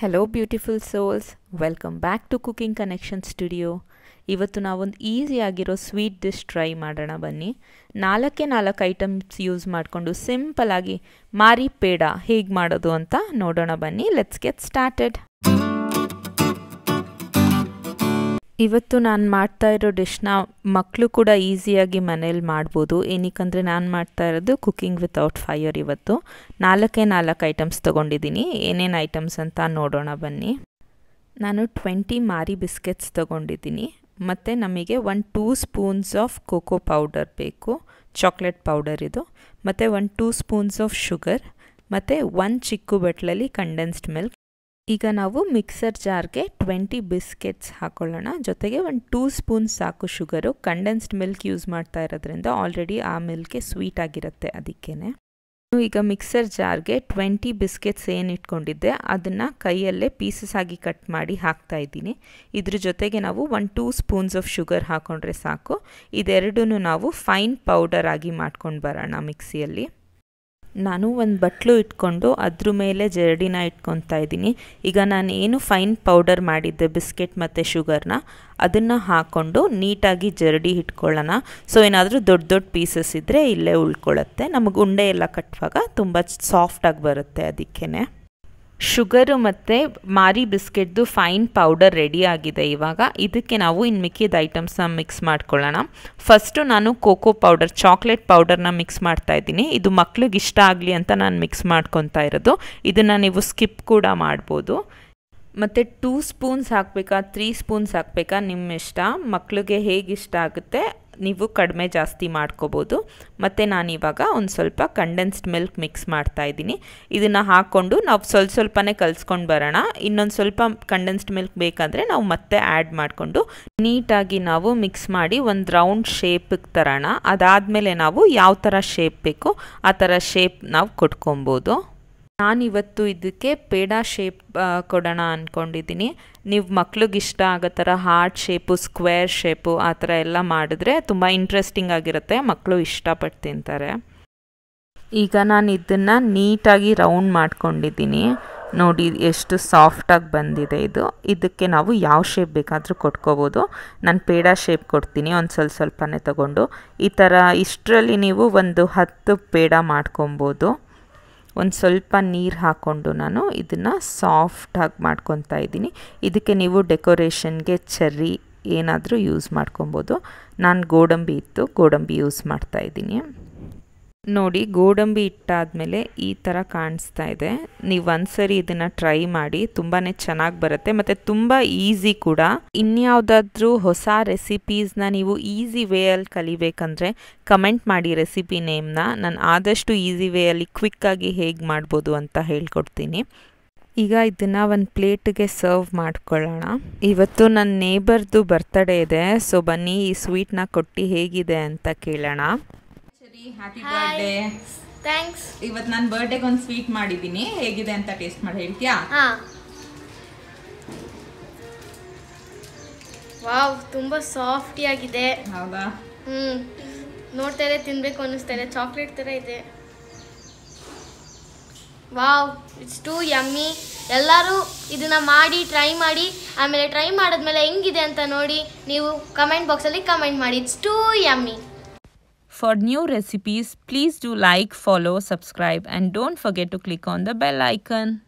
Hello beautiful souls welcome back to cooking connection studio ಇವತ್ತು ನಾವೊಂದು ಆಗಿರೋ ಸ್ವೀಟ್ ಡಿಶ್ ಟ್ರೈ ಮಾಡೋಣ ಬನ್ನಿ ನಾಲ್ಕೇ ನಾಲ್ಕು ಐಟಮ್ಸ್ ಯೂಸ್ ಮಾಡಿಕೊಂಡು ಆಗಿ ಮಾರಿ ಪೇಡ ಹೇಗೆ ಮಾಡೋದು ಅಂತ ನೋಡೋಣ ಬನ್ನಿ ಲೆಟ್ಸ್ ಗೆಟ್ ಸ್ಟಾರ್ಟೆಡ್ ಇವತ್ತು ನಾನು ಮಾಡ್ತಾ ಇರೋ ಡಿಶ್ನ ಮಕ್ಕಳು ಕೂಡ ಈಸಿಯಾಗಿ ಮನೇಲಿ ಮಾಡ್ಬೋದು ಏನಕ್ಕೆ ನಾನು ಮಾಡ್ತಾ ಇರೋದು ಕುಕ್ಕಿಂಗ್ ವಿತೌಟ್ ಫೈಯರ್ ಇವತ್ತು ನಾಲ್ಕೇ ನಾಲ್ಕು ಐಟಮ್ಸ್ ತೊಗೊಂಡಿದ್ದೀನಿ ಏನೇನು ಐಟಮ್ಸ್ ಅಂತ ನೋಡೋಣ ಬನ್ನಿ ನಾನು ಟ್ವೆಂಟಿ ಮಾರಿ ಬಿಸ್ಕೆಟ್ಸ್ ತೊಗೊಂಡಿದ್ದೀನಿ ಮತ್ತು ನಮಗೆ one two spoons of cocoa powder ಬೇಕು ಚಾಕ್ಲೇಟ್ ಪೌಡರ್ ಇದು ಮತ್ತು one two spoons of sugar ಮತ್ತು ಒನ್ ಚಿಕ್ಕು ಬಟ್ಲಲ್ಲಿ ಕಂಡೆನ್ಸ್ಡ್ ಮಿಲ್ಕ್ ಈಗ ನಾವು ಮಿಕ್ಸರ್ ಜಾರ್ಗೆ ಟ್ವೆಂಟಿ ಬಿಸ್ಕೆಟ್ಸ್ ಹಾಕೊಳ್ಳೋಣ ಜೊತೆಗೆ ಒಂದು ಟೂ ಸ್ಪೂನ್ ಸಾಕು ಶುಗರು ಕಂಡೆನ್ಸ್ಡ್ ಮಿಲ್ಕ್ ಯೂಸ್ ಮಾಡ್ತಾ ಇರೋದ್ರಿಂದ ಆಲ್ರೆಡಿ ಆ ಮಿಲ್ಕೆ ಸ್ವೀಟ್ ಆಗಿರುತ್ತೆ ಅದಕ್ಕೇ ಈಗ ಮಿಕ್ಸರ್ ಜಾರ್ಗೆ ಟ್ವೆಂಟಿ ಬಿಸ್ಕೆಟ್ಸ್ ಏನು ಇಟ್ಕೊಂಡಿದ್ದೆ ಅದನ್ನು ಕೈಯಲ್ಲೇ ಪೀಸಸ್ ಆಗಿ ಕಟ್ ಮಾಡಿ ಹಾಕ್ತಾ ಇದ್ದೀನಿ ಇದ್ರ ಜೊತೆಗೆ ನಾವು one two spoons of sugar ಹಾಕೊಂಡ್ರೆ ಸಾಕು ಇದೆರಡೂ ನಾವು ಫೈನ್ ಪೌಡರ್ ಆಗಿ ಮಾಡ್ಕೊಂಡು ಬರೋಣ ಮಿಕ್ಸಿಯಲ್ಲಿ ನಾನು ಒಂದು ಬಟ್ಲು ಇಟ್ಕೊಂಡು ಅದ್ರ ಮೇಲೆ ಜರಡಿನ ಇಟ್ಕೊತಾ ಇದ್ದೀನಿ ಈಗ ನಾನು ಏನು ಫೈನ್ ಪೌಡರ್ ಮಾಡಿದ್ದೆ ಬಿಸ್ಕೆಟ್ ಮತ್ತು ಶುಗರ್ನ ಅದನ್ನು ಹಾಕ್ಕೊಂಡು ನೀಟಾಗಿ ಜರಡಿ ಇಟ್ಕೊಳ್ಳೋಣ ಸೊ ಏನಾದರೂ ದೊಡ್ಡ ದೊಡ್ಡ ಪೀಸಸ್ ಇದ್ದರೆ ಇಲ್ಲೇ ಉಳ್ಕೊಳ್ಳುತ್ತೆ ನಮಗೆ ಉಂಡೆ ಎಲ್ಲ ಕಟ್ಟುವಾಗ ತುಂಬ ಸಾಫ್ಟಾಗಿ ಬರುತ್ತೆ ಅದಕ್ಕೇ ಶುಗರು ಮತ್ತು ಮಾರಿ ಬಿಸ್ಕೆಟ್ದು ಫೈನ್ ಪೌಡರ್ ರೆಡಿ ಆಗಿದೆ ಇವಾಗ ಇದಕ್ಕೆ ನಾವು ಇನ್ನು ಮಿಕ್ಕಿದ ಐಟಮ್ಸ್ನ ಮಿಕ್ಸ್ ಮಾಡ್ಕೊಳ್ಳೋಣ ಫಸ್ಟು ನಾನು ಕೋಕೋ ಪೌಡರ್ ಚಾಕ್ಲೇಟ್ ಪೌಡರ್ನ ಮಿಕ್ಸ್ ಮಾಡ್ತಾ ಇದ್ದೀನಿ ಇದು ಮಕ್ಳಿಗೆ ಇಷ್ಟ ಆಗಲಿ ಅಂತ ನಾನು ಮಿಕ್ಸ್ ಮಾಡ್ಕೊತಾ ಇರೋದು ಇದನ್ನು ನೀವು ಸ್ಕಿಪ್ ಕೂಡ ಮಾಡ್ಬೋದು ಮತ್ತು ಟೂ ಸ್ಪೂನ್ಸ್ ಹಾಕಬೇಕಾ ತ್ರೀ ಸ್ಪೂನ್ಸ್ ಹಾಕಬೇಕಾ ನಿಮ್ಮ ಇಷ್ಟ ಮಕ್ಕಳಿಗೆ ಹೇಗೆ ಇಷ್ಟ ಆಗುತ್ತೆ ನೀವು ಕಡಿಮೆ ಜಾಸ್ತಿ ಮಾಡ್ಕೋಬೋದು ಮತ್ತು ನಾನಿವಾಗ ಒಂದು ಸ್ವಲ್ಪ ಕಂಡೆನ್ಸ್ಡ್ ಮಿಲ್ಕ್ ಮಿಕ್ಸ್ ಮಾಡ್ತಾ ಇದ್ದೀನಿ ಇದನ್ನು ಹಾಕ್ಕೊಂಡು ನಾವು ಸ್ವಲ್ಪ ಸ್ವಲ್ಪನೇ ಕಲಿಸ್ಕೊಂಡು ಬರೋಣ ಇನ್ನೊಂದು ಸ್ವಲ್ಪ ಕಂಡೆನ್ಸ್ಡ್ ಮಿಲ್ಕ್ ಬೇಕಾದರೆ ನಾವು ಮತ್ತೆ ಆ್ಯಡ್ ಮಾಡಿಕೊಂಡು ನೀಟಾಗಿ ನಾವು ಮಿಕ್ಸ್ ಮಾಡಿ ಒಂದು ರೌಂಡ್ ಶೇಪಿಗೆ ತರೋಣ ಅದಾದಮೇಲೆ ನಾವು ಯಾವ ಥರ ಶೇಪ್ ಬೇಕೋ ಆ ಥರ ಶೇಪ್ ನಾವು ಕೊಟ್ಕೊಬೋದು ನಾನಿವತ್ತು ಇದಕ್ಕೆ ಪೇಡಾ ಶೇಪ್ ಕೊಡೋಣ ಅಂದ್ಕೊಂಡಿದ್ದೀನಿ ನೀವು ಮಕ್ಳಿಗೆ ಇಷ್ಟ ಆಗೋ ಥರ ಹಾರ್ಟ್ ಶೇಪು ಸ್ಕ್ವೇರ್ ಶೇಪು ಆ ಥರ ಎಲ್ಲ ಮಾಡಿದ್ರೆ ತುಂಬ ಇಂಟ್ರೆಸ್ಟಿಂಗ್ ಆಗಿರುತ್ತೆ ಮಕ್ಕಳು ಇಷ್ಟಪಟ್ಟು ತಿಂತಾರೆ ಈಗ ನಾನು ಇದನ್ನು ನೀಟಾಗಿ ರೌಂಡ್ ಮಾಡ್ಕೊಂಡಿದ್ದೀನಿ ನೋಡಿ ಎಷ್ಟು ಸಾಫ್ಟಾಗಿ ಬಂದಿದೆ ಇದು ಇದಕ್ಕೆ ನಾವು ಯಾವ ಶೇಪ್ ಬೇಕಾದರೂ ಕೊಟ್ಕೋಬೋದು ನಾನು ಪೇಡಾ ಶೇಪ್ ಕೊಡ್ತೀನಿ ಒಂದು ಸ್ವಲ್ಪ ಸ್ವಲ್ಪನೇ ತಗೊಂಡು ಈ ಥರ ಇಷ್ಟರಲ್ಲಿ ನೀವು ಒಂದು ಹತ್ತು ಪೇಡ ಮಾಡ್ಕೊಬೋದು ಒಂದು ಸ್ವಲ್ಪ ನೀರು ಹಾಕ್ಕೊಂಡು ನಾನು ಇದನ್ನು ಸಾಫ್ಟಾಗಿ ಮಾಡ್ಕೊತಾ ಇದ್ದೀನಿ ಇದಕ್ಕೆ ನೀವು ಡೆಕೋರೇಷನ್ಗೆ ಚರ್ರಿ ಏನಾದರೂ ಯೂಸ್ ಮಾಡ್ಕೊಬೋದು ನಾನು ಗೋಡಂಬಿ ಇತ್ತು ಗೋಡಂಬಿ ಯೂಸ್ ಮಾಡ್ತಾಯಿದ್ದೀನಿ ನೋಡಿ ಗೋಡಂಬಿ ಇಟ್ಟಾದಮೇಲೆ ಈ ಥರ ಕಾಣಿಸ್ತಾ ಇದೆ ನೀವು ಒಂದ್ಸರಿ ಇದನ್ನು ಟ್ರೈ ಮಾಡಿ ತುಂಬಾ ಚೆನ್ನಾಗಿ ಬರುತ್ತೆ ಮತ್ತು ತುಂಬ ಈಸಿ ಕೂಡ ಇನ್ಯಾವುದಾದ್ರೂ ಹೊಸ ರೆಸಿಪೀಸ್ನ ನೀವು ಈಸಿ ವೇಯಲ್ಲಿ ಕಲಿಬೇಕಂದ್ರೆ ಕಮೆಂಟ್ ಮಾಡಿ ರೆಸಿಪಿ ನೇಮ್ನ ನಾನು ಆದಷ್ಟು ಈಸಿ ವೇಯಲ್ಲಿ ಕ್ವಿಕ್ಕಾಗಿ ಹೇಗೆ ಮಾಡ್ಬೋದು ಅಂತ ಹೇಳ್ಕೊಡ್ತೀನಿ ಈಗ ಇದನ್ನು ಒಂದು ಪ್ಲೇಟ್ಗೆ ಸರ್ವ್ ಮಾಡ್ಕೊಳ್ಳೋಣ ಇವತ್ತು ನನ್ನ ನೇಬರ್ದು ಬರ್ತಡೇ ಇದೆ ಸೊ ಬನ್ನಿ ಈ ಸ್ವೀಟ್ನ ಕೊಟ್ಟು ಹೇಗಿದೆ ಅಂತ ಕೇಳೋಣ ಪ್ರೀತಿ ಹ್ಯಾಪಿ ಬರ್ಡೇ ಥ್ಯಾಂಕ್ಸ್ ಇವತ್ತು ನಾನು ಬರ್ಡೇಗೆ ಒಂದು ಸ್ವೀಟ್ ಮಾಡಿದ್ದೀನಿ ಹೇಗಿದೆ ಅಂತ ಟೇಸ್ಟ್ ಮಾಡಿ ಹೇಳ್ತೀಯಾ ವಾವ್ ತುಂಬಾ ಸಾಫ್ಟಿ ಆಗಿದೆ ಹೌದಾ ಹ್ಞೂ ನೋಡ್ತಾ ಇದೆ ತಿನ್ಬೇಕು ಅನ್ನಿಸ್ತಾ ಇದೆ ಚಾಕ್ಲೇಟ್ ಥರ ಇದೆ ವಾವ್ ಇಟ್ಸ್ ಟು ಯಮ್ಮಿ ಎಲ್ಲರೂ ಇದನ್ನು ಮಾಡಿ ಟ್ರೈ ಮಾಡಿ ಆಮೇಲೆ ಟ್ರೈ ಮಾಡಿದ್ಮೇಲೆ ಹೆಂಗಿದೆ ಅಂತ ನೋಡಿ ನೀವು ಕಮೆಂಟ್ ಬಾಕ್ಸಲ್ಲಿ ಕಮೆಂಟ್ ಮಾಡಿ it's too yummy For new recipes, please do like, follow, subscribe and don't forget to click on the bell icon.